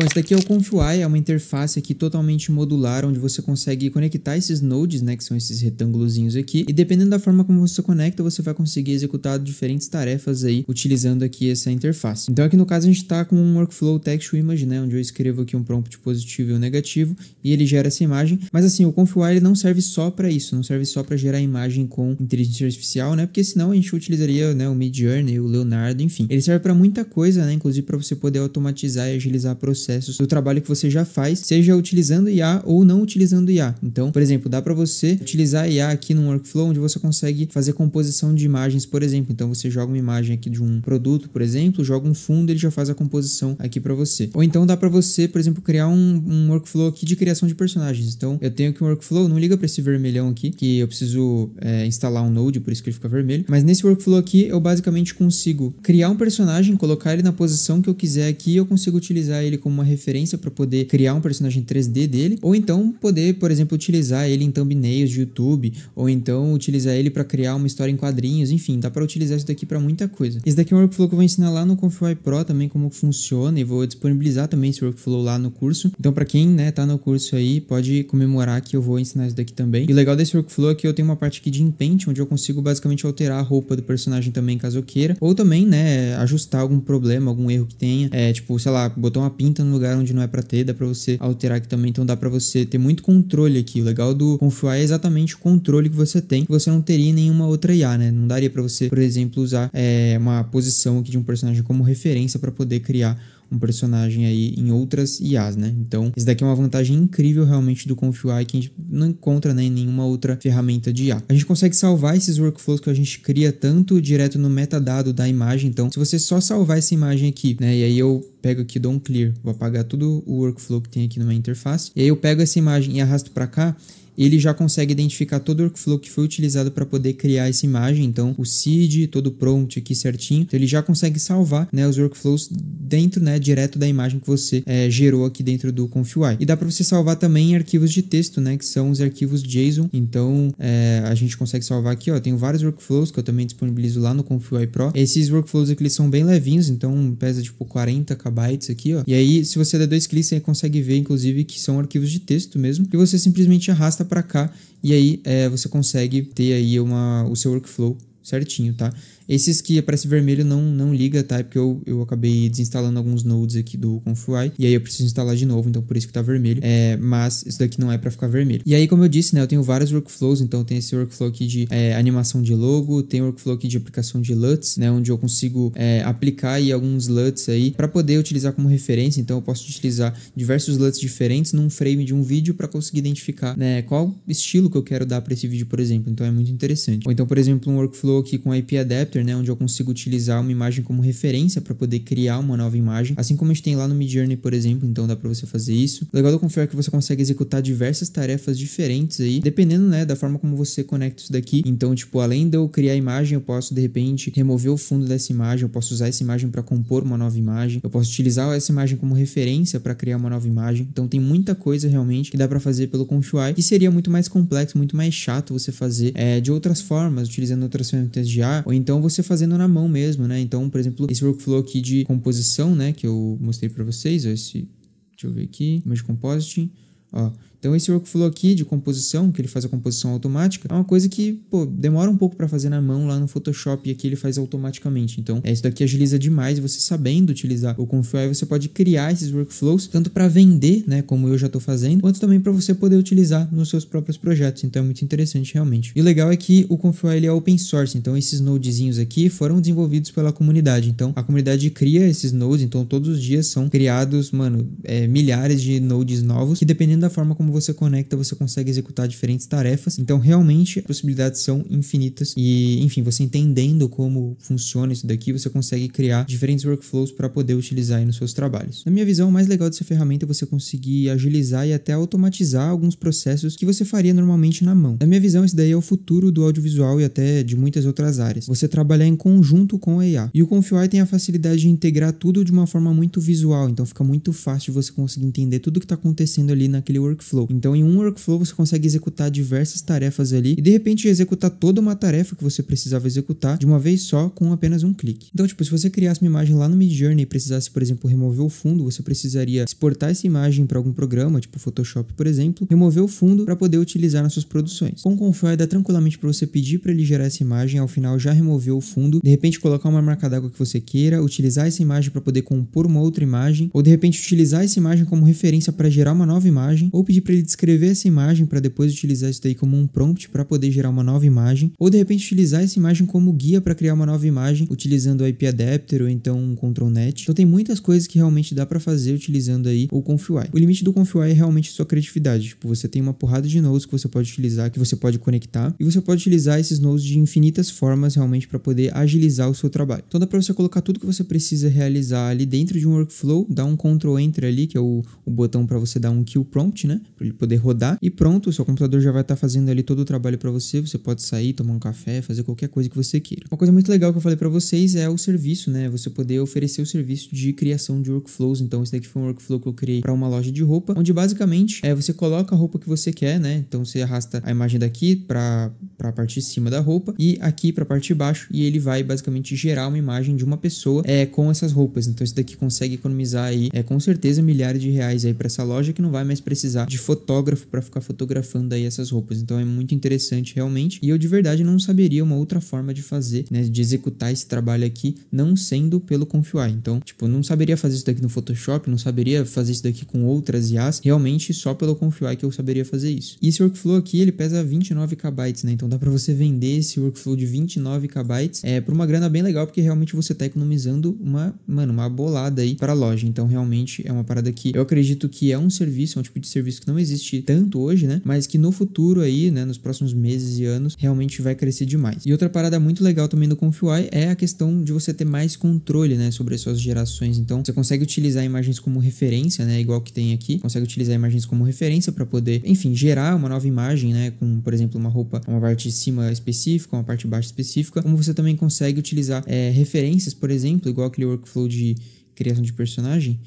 Bom, esse daqui é o ConfUI, é uma interface aqui totalmente modular, onde você consegue conectar esses nodes, né, que são esses retângulozinhos aqui, e dependendo da forma como você conecta, você vai conseguir executar diferentes tarefas aí, utilizando aqui essa interface. Então aqui no caso a gente está com um workflow text image, né, onde eu escrevo aqui um prompt positivo e um negativo, e ele gera essa imagem, mas assim, o ConfUI não serve só para isso, não serve só para gerar imagem com inteligência artificial, né, porque senão a gente utilizaria, né, o Midjourney, o Leonardo, enfim. Ele serve para muita coisa, né, inclusive para você poder automatizar e agilizar processos processos do trabalho que você já faz, seja utilizando IA ou não utilizando IA. Então, por exemplo, dá para você utilizar IA aqui num workflow onde você consegue fazer composição de imagens, por exemplo. Então, você joga uma imagem aqui de um produto, por exemplo, joga um fundo, ele já faz a composição aqui para você. Ou então dá para você, por exemplo, criar um, um, workflow aqui de criação de personagens. Então, eu tenho aqui um workflow, não liga para esse vermelhão aqui, que eu preciso é, instalar um Node, por isso que ele fica vermelho. Mas nesse workflow aqui, eu basicamente consigo criar um personagem, colocar ele na posição que eu quiser aqui, eu consigo utilizar ele como como uma referência para poder criar um personagem 3D dele, ou então poder, por exemplo, utilizar ele em thumbnails de YouTube, ou então utilizar ele para criar uma história em quadrinhos, enfim, dá para utilizar isso daqui para muita coisa. Esse daqui é um workflow que eu vou ensinar lá no Confluy Pro também como funciona e vou disponibilizar também esse workflow lá no curso. Então, para quem, né, tá no curso aí, pode comemorar que eu vou ensinar isso daqui também. E o legal desse workflow é que eu tenho uma parte aqui de inpaint, onde eu consigo basicamente alterar a roupa do personagem também, caso eu queira, ou também, né, ajustar algum problema, algum erro que tenha, é, tipo, sei lá, botar uma pinta no lugar onde não é para ter, dá para você alterar aqui também, então dá para você ter muito controle aqui. O legal do Confluar é exatamente o controle que você tem, que você não teria em nenhuma outra IA, né? Não daria para você, por exemplo, usar é, uma posição aqui de um personagem como referência para poder criar um personagem aí em outras IAs, né? Então, isso daqui é uma vantagem incrível realmente do ConfUI que a gente não encontra né, em nenhuma outra ferramenta de IA. A gente consegue salvar esses workflows que a gente cria tanto direto no metadado da imagem, então se você só salvar essa imagem aqui, né, e aí eu pego aqui, dou um clear, vou apagar todo o workflow que tem aqui na minha interface. E aí eu pego essa imagem e arrasto para cá, ele já consegue identificar todo o workflow que foi utilizado para poder criar essa imagem, então o seed, todo o prompt aqui certinho, então, ele já consegue salvar né, os workflows dentro, né, direto da imagem que você é, gerou aqui dentro do ConfUI. E dá para você salvar também em arquivos de texto, né, que são os arquivos JSON, então é, a gente consegue salvar aqui, ó, tenho vários workflows que eu também disponibilizo lá no ConfUI Pro, esses workflows aqui eles são bem levinhos, então pesa tipo 40 kb bytes aqui, ó. E aí, se você der dois cliques, você consegue ver, inclusive, que são arquivos de texto mesmo. E você simplesmente arrasta para cá e aí é, você consegue ter aí uma, o seu workflow certinho, tá? Esses que é aparece vermelho não, não liga, tá? É porque eu, eu acabei desinstalando alguns nodes aqui do ConfUI. e aí eu preciso instalar de novo, então por isso que tá vermelho, é, mas isso daqui não é para ficar vermelho. E aí, como eu disse, né, eu tenho vários workflows, então tem esse workflow aqui de é, animação de logo, tem workflow aqui de aplicação de LUTs, né, onde eu consigo é, aplicar aí alguns LUTs aí para poder utilizar como referência, então eu posso utilizar diversos LUTs diferentes num frame de um vídeo para conseguir identificar, né, qual estilo que eu quero dar para esse vídeo, por exemplo, então é muito interessante. Ou então, por exemplo, um workflow aqui com o IP Adapter, né, onde eu consigo utilizar uma imagem como referência para poder criar uma nova imagem, assim como a gente tem lá no Midjourney, por exemplo, então dá para você fazer isso. O legal do Confior é que você consegue executar diversas tarefas diferentes aí, dependendo, né, da forma como você conecta isso daqui. Então, tipo, além de eu criar a imagem, eu posso de repente remover o fundo dessa imagem, eu posso usar essa imagem para compor uma nova imagem, eu posso utilizar essa imagem como referência para criar uma nova imagem. Então tem muita coisa realmente que dá para fazer pelo Confior, que seria muito mais complexo, muito mais chato você fazer é, de outras formas, utilizando outras ferramentas no teste de A, ou então você fazendo na mão mesmo, né? Então, por exemplo, esse workflow aqui de composição, né, que eu mostrei para vocês, ó, esse, deixa eu ver aqui, image compositing, ó, então esse workflow aqui de composição, que ele faz a composição automática, é uma coisa que, pô, demora um pouco para fazer na mão lá no Photoshop e aqui ele faz automaticamente. Então, é, isso daqui agiliza demais, você sabendo utilizar o Confluent, você pode criar esses workflows tanto para vender, né, como eu já estou fazendo, quanto também para você poder utilizar nos seus próprios projetos. Então é muito interessante realmente. E o legal é que o Confio, ele é open source, então esses nodezinhos aqui foram desenvolvidos pela comunidade. Então a comunidade cria esses nodes, então todos os dias são criados, mano, é, milhares de nodes novos que dependendo da forma como você conecta, você consegue executar diferentes tarefas. Então, realmente, as possibilidades são infinitas. E, enfim, você entendendo como funciona isso daqui, você consegue criar diferentes workflows para poder utilizar aí nos seus trabalhos. Na minha visão, o mais legal dessa ferramenta é você conseguir agilizar e até automatizar alguns processos que você faria normalmente na mão. Na minha visão, isso daí é o futuro do audiovisual e até de muitas outras áreas. Você trabalhar em conjunto com a IA. E o Confiai tem a facilidade de integrar tudo de uma forma muito visual, então fica muito fácil você conseguir entender tudo que está acontecendo ali naquele workflow workflow. Então, em um workflow, você consegue executar diversas tarefas ali e de repente executar toda uma tarefa que você precisava executar de uma vez só com apenas um clique. Então, tipo, se você criasse uma imagem lá no Midjourney e precisasse, por exemplo, remover o fundo, você precisaria exportar essa imagem para algum programa, tipo Photoshop, por exemplo, remover o fundo para poder utilizar nas suas produções. Com o Confluent dá tranquilamente para você pedir para ele gerar essa imagem, ao final já removeu o fundo, de repente colocar uma marca d'água que você queira, utilizar essa imagem para poder compor uma outra imagem, ou de repente utilizar essa imagem como referência para gerar uma nova imagem, ou pedir para para ele descrever essa imagem para depois utilizar isso daí como um prompt para poder gerar uma nova imagem, ou de repente utilizar essa imagem como guia para criar uma nova imagem utilizando o IP adapter ou então um control net. Então tem muitas coisas que realmente dá para fazer utilizando aí o ConfUI. O limite do ConfUI é realmente sua criatividade. Tipo, você tem uma porrada de nodes que você pode utilizar, que você pode conectar, e você pode utilizar esses nodes de infinitas formas realmente para poder agilizar o seu trabalho. Então dá para você colocar tudo que você precisa realizar ali dentro de um workflow, dar um control enter ali, que é o, o botão para você dar um kill prompt, né? para ele poder rodar e pronto, o seu computador já vai estar tá fazendo ali todo o trabalho para você, você pode sair, tomar um café, fazer qualquer coisa que você queira. Uma coisa muito legal que eu falei para vocês é o serviço, né? Você poder oferecer o serviço de criação de workflows. Então, esse daqui foi um workflow que eu criei para uma loja de roupa, onde basicamente é você coloca a roupa que você quer, né? Então, você arrasta a imagem daqui para a parte de cima da roupa e aqui para a parte de baixo e ele vai basicamente gerar uma imagem de uma pessoa é, com essas roupas. Então, isso daqui consegue economizar aí, é, com certeza, milhares de reais aí para essa loja que não vai mais precisar de fotógrafo para ficar fotografando aí essas roupas. Então é muito interessante realmente. E eu de verdade não saberia uma outra forma de fazer, né, de executar esse trabalho aqui, não sendo pelo Confiar. Então, tipo, não saberia fazer isso daqui no Photoshop, não saberia fazer isso daqui com outras IAs, realmente só pelo Confiar que eu saberia fazer isso. E esse workflow aqui, ele pesa 29 KB, né? Então dá para você vender esse workflow de 29 KB é por uma grana bem legal, porque realmente você tá economizando uma, mano, uma bolada aí para a loja. Então realmente é uma parada que eu acredito que é um serviço, é um tipo de serviço que não existe tanto hoje, né? Mas que no futuro aí, né, nos próximos meses e anos, realmente vai crescer demais. E outra parada muito legal também do ConfUI é a questão de você ter mais controle, né, sobre as suas gerações. Então, você consegue utilizar imagens como referência, né, igual que tem aqui, consegue utilizar imagens como referência para poder, enfim, gerar uma nova imagem, né, com, por exemplo, uma roupa, uma parte de cima específica, uma parte de baixo específica, como você também consegue utilizar é, referências, por exemplo, igual aquele workflow de criação de personagem,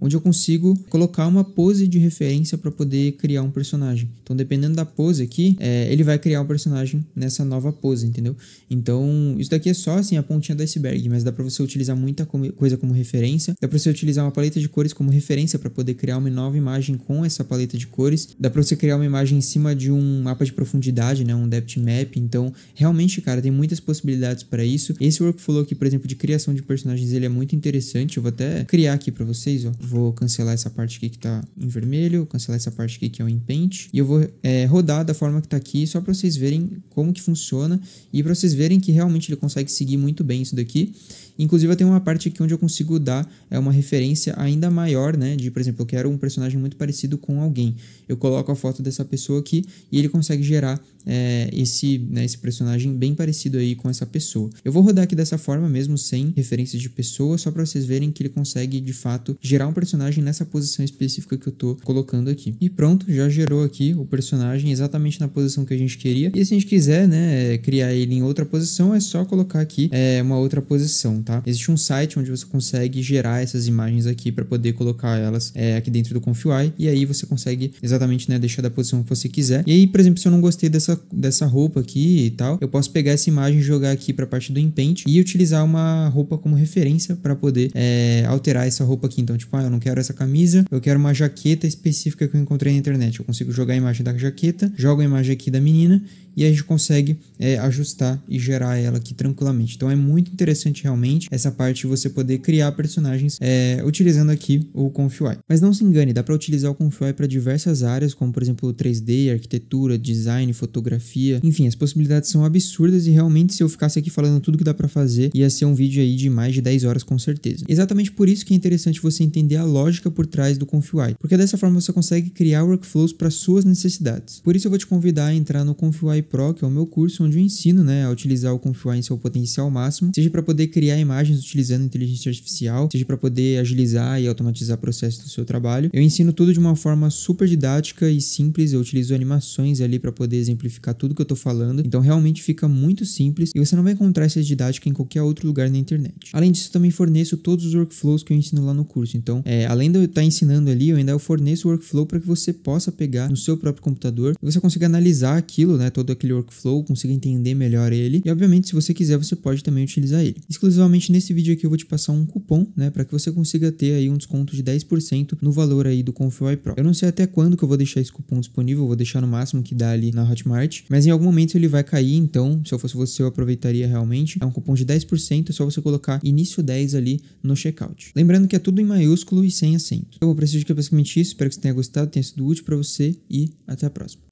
onde eu consigo colocar uma pose de referência para poder criar um personagem. Então, dependendo da pose aqui, é, ele vai criar um personagem nessa nova pose, entendeu? Então, isso daqui é só assim a pontinha do iceberg, mas dá para você utilizar muita coisa como referência, dá para você utilizar uma paleta de cores como referência para poder criar uma nova imagem com essa paleta de cores, dá para você criar uma imagem em cima de um mapa de profundidade, né, um depth map. Então, realmente, cara, tem muitas possibilidades para isso. Esse workflow aqui, por exemplo, de criação de personagens, ele é muito interessante. Eu vou até criar aqui para vocês, ó vou cancelar essa parte aqui que está em vermelho, cancelar essa parte aqui que é o Paint e eu vou é, rodar da forma que está aqui só para vocês verem como que funciona e para vocês verem que realmente ele consegue seguir muito bem isso daqui. Inclusive, eu tenho uma parte aqui onde eu consigo dar é, uma referência ainda maior, né? De, por exemplo, eu quero um personagem muito parecido com alguém. Eu coloco a foto dessa pessoa aqui e ele consegue gerar é, esse, né, esse personagem bem parecido aí com essa pessoa. Eu vou rodar aqui dessa forma mesmo, sem referência de pessoa, só para vocês verem que ele consegue, de fato, gerar um personagem nessa posição específica que eu tô colocando aqui. E pronto, já gerou aqui o personagem exatamente na posição que a gente queria. E se a gente quiser, né, é, criar ele em outra posição, é só colocar aqui é, uma outra posição tá? Existe um site onde você consegue gerar essas imagens aqui para poder colocar elas é, aqui dentro do ConfUI e aí você consegue exatamente, né, deixar da posição que você quiser. E aí, por exemplo, se eu não gostei dessa, dessa roupa aqui e tal, eu posso pegar essa imagem e jogar aqui para a parte do Inpaint e utilizar uma roupa como referência para poder é, alterar essa roupa aqui. Então, tipo, ah, eu não quero essa camisa, eu quero uma jaqueta específica que eu encontrei na internet. Eu consigo jogar a imagem da jaqueta, jogo a imagem aqui da menina e a gente consegue é, ajustar e gerar ela aqui tranquilamente. Então, é muito interessante realmente essa parte de você poder criar personagens é, utilizando aqui o ConfUI. Mas não se engane, dá para utilizar o ConfUI para diversas áreas, como por exemplo 3D, arquitetura, design, fotografia. Enfim, as possibilidades são absurdas e realmente se eu ficasse aqui falando tudo que dá para fazer, ia ser um vídeo aí de mais de 10 horas com certeza. Exatamente por isso que é interessante você entender a lógica por trás do ConfUI, porque dessa forma você consegue criar workflows para suas necessidades. Por isso eu vou te convidar a entrar no ConfUI Pro, que é o meu curso onde eu ensino, né, a utilizar o ConfUI em seu potencial máximo, seja para poder criar imagens utilizando inteligência artificial, seja para poder agilizar e automatizar processos do seu trabalho. Eu ensino tudo de uma forma super didática e simples, eu utilizo animações ali para poder exemplificar tudo que eu estou falando, então realmente fica muito simples e você não vai encontrar essa didática em qualquer outro lugar na internet. Além disso, também forneço todos os workflows que eu ensino lá no curso, então é, além de eu estar tá ensinando ali, eu ainda forneço o workflow para que você possa pegar no seu próprio computador e você consiga analisar aquilo, né, todo aquele workflow, consiga entender melhor ele e obviamente se você quiser você pode também utilizar ele. Exclusivamente nesse vídeo aqui eu vou te passar um cupom, né, para que você consiga ter aí um desconto de 10% no valor aí do Confuai Pro. Eu não sei até quando que eu vou deixar esse cupom disponível, vou deixar no máximo que dá ali na Hotmart, mas em algum momento ele vai cair, então, se eu fosse você, eu aproveitaria realmente. É um cupom de 10%, é só você colocar início 10 ali no checkout. Lembrando que é tudo em maiúsculo e sem acento. Eu vou precisar de que é basicamente isso, espero que você tenha gostado, tenha sido útil para você e até a próxima.